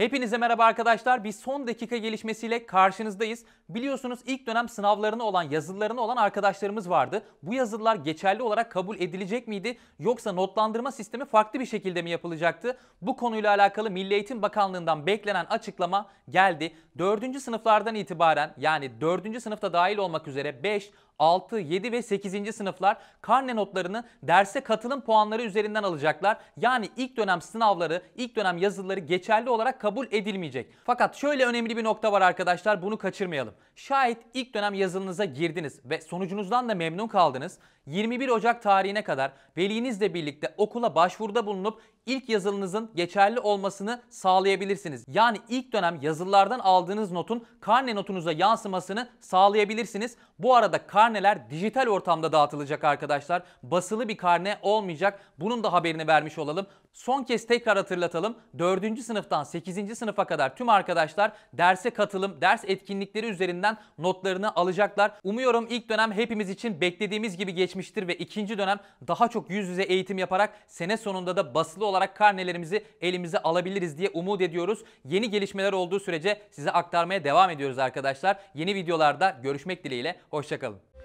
Hepinize merhaba arkadaşlar. Bir son dakika gelişmesiyle karşınızdayız. Biliyorsunuz ilk dönem sınavlarını olan, yazılarına olan arkadaşlarımız vardı. Bu yazılar geçerli olarak kabul edilecek miydi yoksa notlandırma sistemi farklı bir şekilde mi yapılacaktı? Bu konuyla alakalı Milli Eğitim Bakanlığı'ndan beklenen açıklama geldi. 4. sınıflardan itibaren yani 4. sınıfta dahil olmak üzere 5, 6, 7 ve 8. sınıflar karne notlarını derse katılım puanları üzerinden alacaklar. Yani ilk dönem sınavları, ilk dönem yazılıları geçerli olarak kabul edilmeyecek. Fakat şöyle önemli bir nokta var arkadaşlar bunu kaçırmayalım. Şayet ilk dönem yazılınıza girdiniz ve sonucunuzdan da memnun kaldınız. 21 Ocak tarihine kadar velinizle birlikte okula başvuruda bulunup ilk yazılınızın geçerli olmasını sağlayabilirsiniz. Yani ilk dönem yazılılardan aldığınız notun karne notunuza yansımasını sağlayabilirsiniz. Bu arada karne karneler dijital ortamda dağıtılacak arkadaşlar. Basılı bir karne olmayacak. Bunun da haberini vermiş olalım. Son kez tekrar hatırlatalım. 4. sınıftan 8. sınıfa kadar tüm arkadaşlar derse katılım, ders etkinlikleri üzerinden notlarını alacaklar. Umuyorum ilk dönem hepimiz için beklediğimiz gibi geçmiştir ve ikinci dönem daha çok yüz yüze eğitim yaparak sene sonunda da basılı olarak karnelerimizi elimize alabiliriz diye umut ediyoruz. Yeni gelişmeler olduğu sürece size aktarmaya devam ediyoruz arkadaşlar. Yeni videolarda görüşmek dileğiyle. Hoşçakalın.